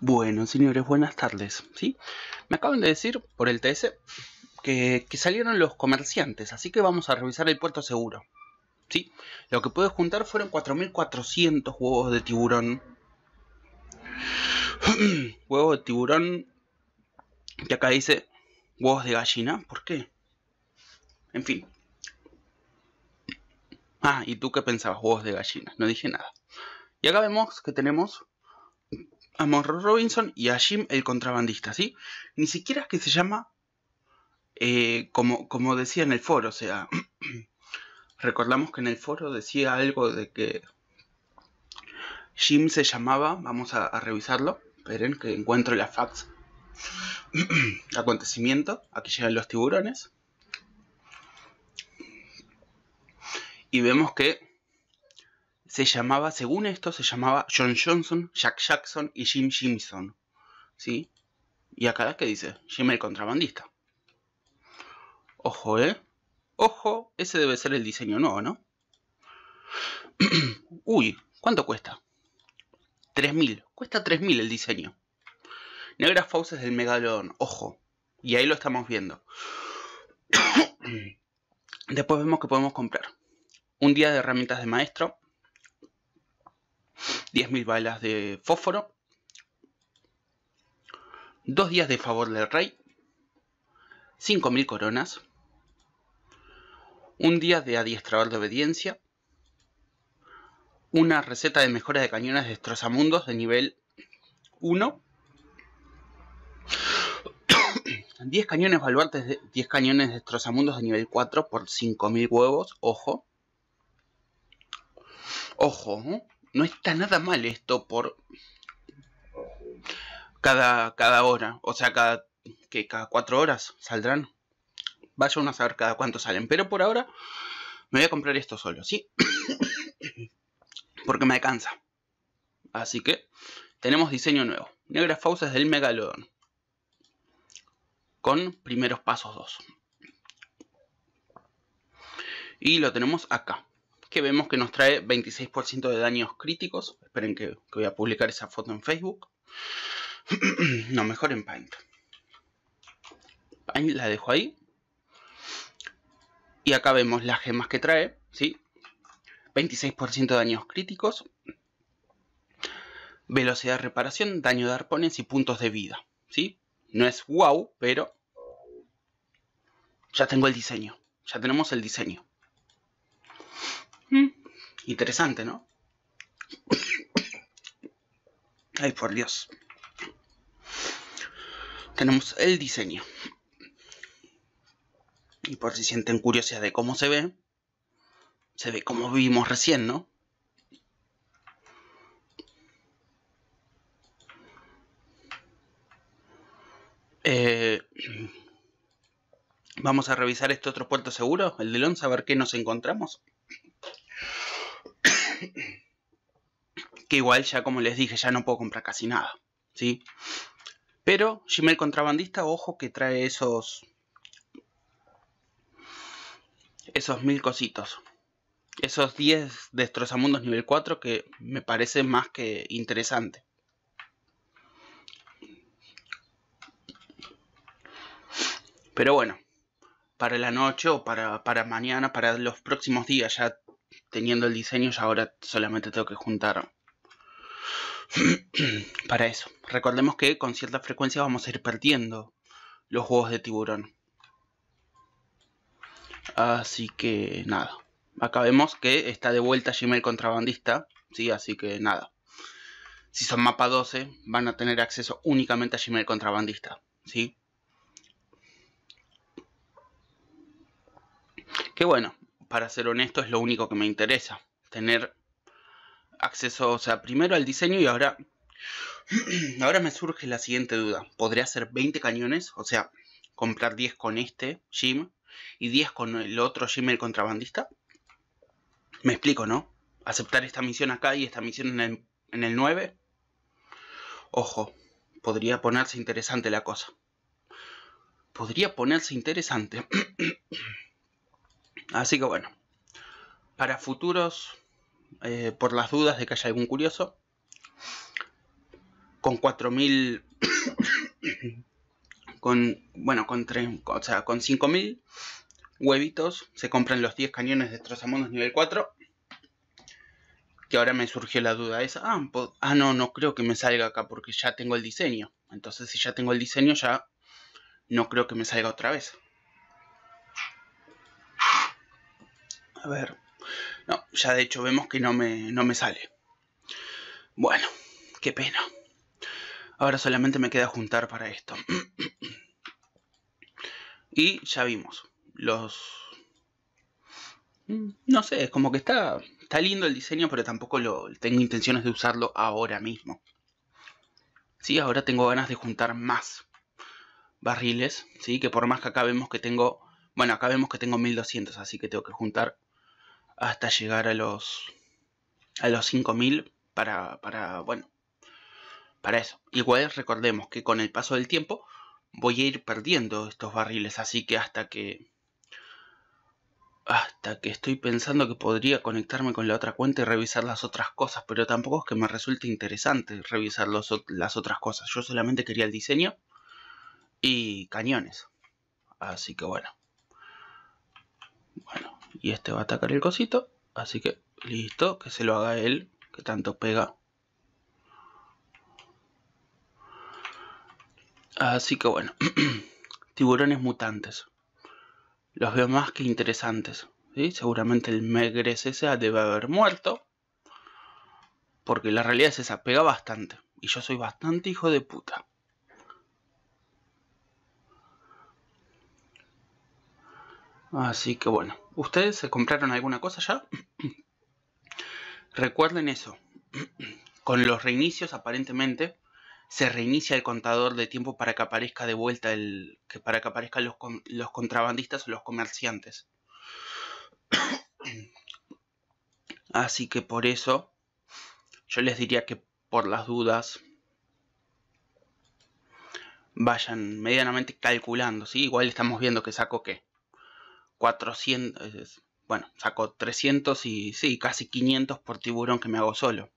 Bueno, señores, buenas tardes. ¿sí? Me acaban de decir por el TS que, salieron los comerciantes, así que vamos a revisar el puerto seguro. ¿sí? Lo que pude juntar fueron 4.400 huevos de tiburón. huevos de tiburón, que acá dice huevos de gallina, ¿por qué? En fin. Ah, ¿y tú qué pensabas? Huevos de gallina, no dije nada. Y acá vemos que tenemos a Monroe Robinson y a Jim el contrabandista, ¿sí? Ni siquiera es que se llama eh, como, decía en el foro, o sea, recordamos que en el foro decía algo de que Jim se llamaba, vamos a, a revisarlo, esperen que encuentro la fax. Acontecimiento, aquí llegan los tiburones. Y vemos que se llamaba, según esto, se llamaba John Johnson, Jack Jackson y Jim Jimson. ¿Sí? Y acá que dice, Jim el contrabandista. Ojo, ¿eh? Ojo, ese debe ser el diseño nuevo, ¿no? Uy, ¿cuánto cuesta? 3.000. Cuesta 3.000 el diseño. Negras fauces del megalodón, ojo. Y ahí lo estamos viendo. Después vemos que podemos comprar un día de herramientas de maestro, 10.000 balas de fósforo, dos días de favor del rey, 5.000 coronas, un día de adiestrabar de obediencia, una receta de mejora de cañones de destrozamundos de nivel 1, 10 cañones baluartes, de, 10 cañones destrozamundos de nivel 4 por 5.000 huevos, ojo. Ojo, ¿eh? no está nada mal esto por cada, cada hora, o sea, cada, que cada cuatro horas saldrán. Vaya uno a saber cada cuánto salen, pero por ahora me voy a comprar esto solo, ¿sí? Porque me cansa. Así que tenemos diseño nuevo. Negras fauces del megalodón. Con primeros pasos 2. Y lo tenemos acá que vemos que nos trae 26% de daños críticos. Esperen que, voy a publicar esa foto en Facebook. no, mejor en Paint. Paint la dejo ahí. Y acá vemos las gemas que trae, ¿sí? 26% de daños críticos, velocidad de reparación, daño de arpones y puntos de vida, ¿sí? No es wow, pero ya tengo el diseño, ya tenemos el diseño. Interesante, ¿no? Ay, por Dios. Tenemos el diseño. Y por si sienten curiosidad de cómo se ve, se ve como vimos recién, ¿no? Eh, vamos a revisar este otro puerto seguro, el de Lons, a ver qué nos encontramos. que igual ya como les dije, ya no puedo comprar casi nada, ¿sí? Pero Gmail Contrabandista, ojo que trae esos esos mil cositos. Esos 10 destrozamundos nivel 4 que me parece más que interesante. Pero bueno, para la noche o para, para mañana, para los próximos días, ya teniendo el diseño, ya ahora solamente tengo que juntar para eso. Recordemos que con cierta frecuencia vamos a ir perdiendo los juegos de tiburón. Así que nada. Acá vemos que está de vuelta Gmail contrabandista. Sí, así que nada. Si son mapa 12, van a tener acceso únicamente a Gmail contrabandista. ¿Sí? Que bueno, para ser honesto, es lo único que me interesa. Tener acceso, o sea, primero al diseño y ahora, ahora me surge la siguiente duda. ¿Podría hacer 20 cañones? O sea, comprar 10 con este Jim y 10 con el otro Jim el contrabandista. Me explico, ¿no? Aceptar esta misión acá y esta misión en el, en el 9. Ojo, podría ponerse interesante la cosa. Podría ponerse interesante. Así que bueno, para futuros eh, por las dudas de que haya algún curioso, con 4.000, con, bueno, con, tres, o sea, con 5.000 huevitos se compran los 10 cañones de monos nivel 4. Que ahora me surgió la duda esa. Ah, ah, no, no creo que me salga acá porque ya tengo el diseño. Entonces, si ya tengo el diseño, ya no creo que me salga otra vez. A ver. No, ya de hecho vemos que no me, no me sale. Bueno, qué pena. Ahora solamente me queda juntar para esto. y ya vimos. Los... Mm, no sé, es como que está, está lindo el diseño, pero tampoco lo tengo intenciones de usarlo ahora mismo. Sí, ahora tengo ganas de juntar más barriles, ¿sí? Que por más que acá vemos que tengo... Bueno, acá vemos que tengo 1200, así que tengo que juntar hasta llegar a los a los 5000 para para bueno, para eso. Igual recordemos que con el paso del tiempo voy a ir perdiendo estos barriles, así que hasta que hasta que estoy pensando que podría conectarme con la otra cuenta y revisar las otras cosas, pero tampoco es que me resulte interesante revisar las otras cosas. Yo solamente quería el diseño y cañones. Así que bueno. Bueno, y este va a atacar el cosito. Así que listo, que se lo haga él, que tanto pega. Así que bueno, tiburones mutantes. Los veo más que interesantes. ¿sí? Seguramente el Megres ese debe haber muerto. Porque la realidad es esa, pega bastante. Y yo soy bastante hijo de puta. Así que bueno. ¿Ustedes se compraron alguna cosa ya? Recuerden eso. Con los reinicios aparentemente se reinicia el contador de tiempo para que aparezca de vuelta el que para que aparezcan los, los contrabandistas o los comerciantes. Así que por eso yo les diría que por las dudas vayan medianamente calculando, ¿sí? Igual estamos viendo que saco qué. 400, bueno, saco 300 y sí, casi 500 por tiburón que me hago solo.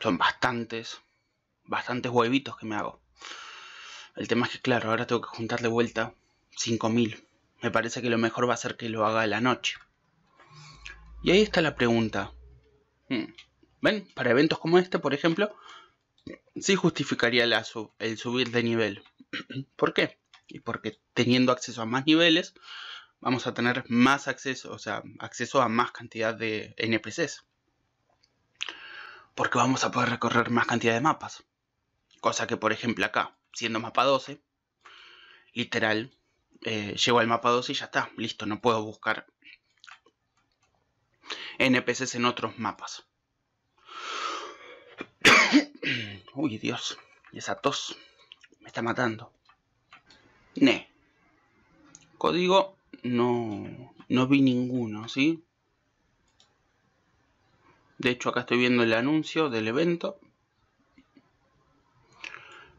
Son bastantes, bastantes huevitos que me hago. El tema es que, claro, ahora tengo que juntar de vuelta 5000. Me parece que lo mejor va a ser que lo haga a la noche. Y ahí está la pregunta. Hmm. ¿Ven? Para eventos como este, por ejemplo, sí justificaría el subir de nivel. ¿Por qué? y porque teniendo acceso a más niveles, vamos a tener más acceso, o sea, acceso a más cantidad de NPCs. Porque vamos a poder recorrer más cantidad de mapas. Cosa que, por ejemplo, acá, siendo mapa 12, literal, eh, llego al mapa 12 y ya está, listo, no puedo buscar NPCs en otros mapas. Uy, Dios, esa tos me está matando. Código, no, no vi ninguno, ¿sí? De hecho, acá estoy viendo el anuncio del evento.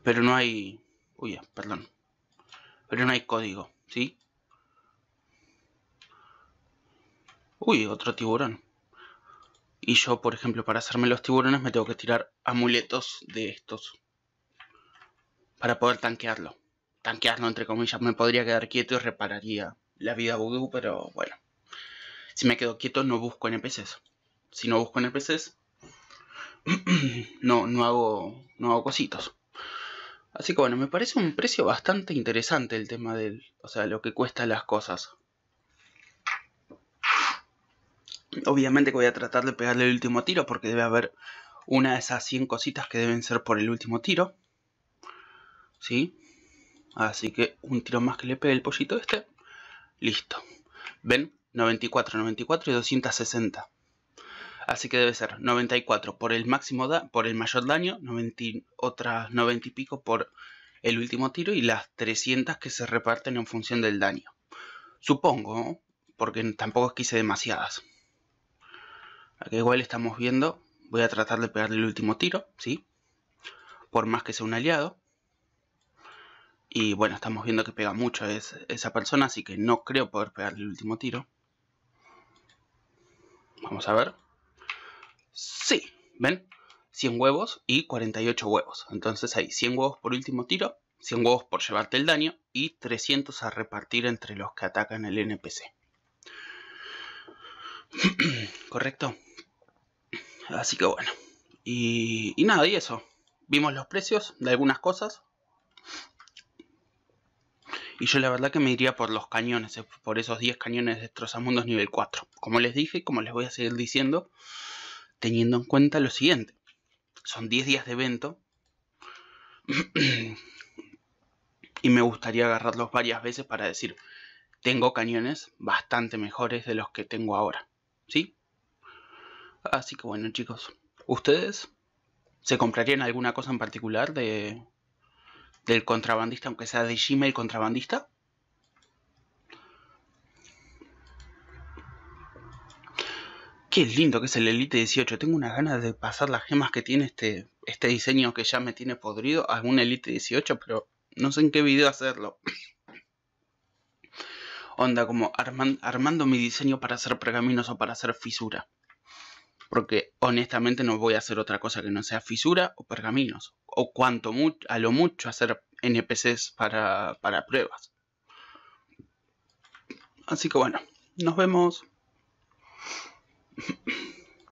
Pero no hay... Uy, perdón. Pero no hay código, ¿sí? Uy, otro tiburón. Y yo, por ejemplo, para hacerme los tiburones me tengo que tirar amuletos de estos. Para poder tanquearlo tanquearlo, entre comillas. Me podría quedar quieto y repararía la vida voodoo, pero bueno. Si me quedo quieto, no busco NPCs. Si no busco NPCs, no, no, hago, no hago cositos. Así que bueno, me parece un precio bastante interesante el tema del. sea, lo que cuestan las cosas. Obviamente que voy a tratar de pegarle el último tiro porque debe haber una de esas 100 cositas que deben ser por el último tiro. ¿Sí? Así que un tiro más que le pegue el pollito este. Listo. ¿Ven? 94, 94 y 260. Así que debe ser 94 por el máximo da por el mayor daño, otras 90 y pico por el último tiro y las 300 que se reparten en función del daño. Supongo, porque tampoco es quise demasiadas. Aquí igual estamos viendo, voy a tratar de pegarle el último tiro, ¿sí? Por más que sea un aliado. Y bueno, estamos viendo que pega mucho es, esa persona, así que no creo poder pegar el último tiro. Vamos a ver. Sí, ¿ven? 100 huevos y 48 huevos. Entonces hay 100 huevos por último tiro, 100 huevos por llevarte el daño y 300 a repartir entre los que atacan el NPC. ¿Correcto? Así que bueno. Y, y nada, y eso. Vimos los precios de algunas cosas. Y yo la verdad que me iría por los cañones, eh, por esos 10 cañones de destrozamundos nivel 4. Como les dije como les voy a seguir diciendo, teniendo en cuenta lo siguiente. Son 10 días de evento. y me gustaría agarrarlos varias veces para decir, tengo cañones bastante mejores de los que tengo ahora. ¿Sí? Así que bueno chicos, ¿ustedes se comprarían alguna cosa en particular de, del contrabandista, aunque sea de Gmail contrabandista. Qué lindo que es el Elite 18. Tengo unas ganas de pasar las gemas que tiene este, este diseño que ya me tiene podrido a un Elite 18, pero no sé en qué video hacerlo. Onda, como armando mi diseño para hacer pergaminos o para hacer fisura. Porque honestamente no voy a hacer otra cosa que no sea fisura o pergaminos o cuanto a lo mucho hacer NPCs para, para pruebas. Así que bueno, nos vemos.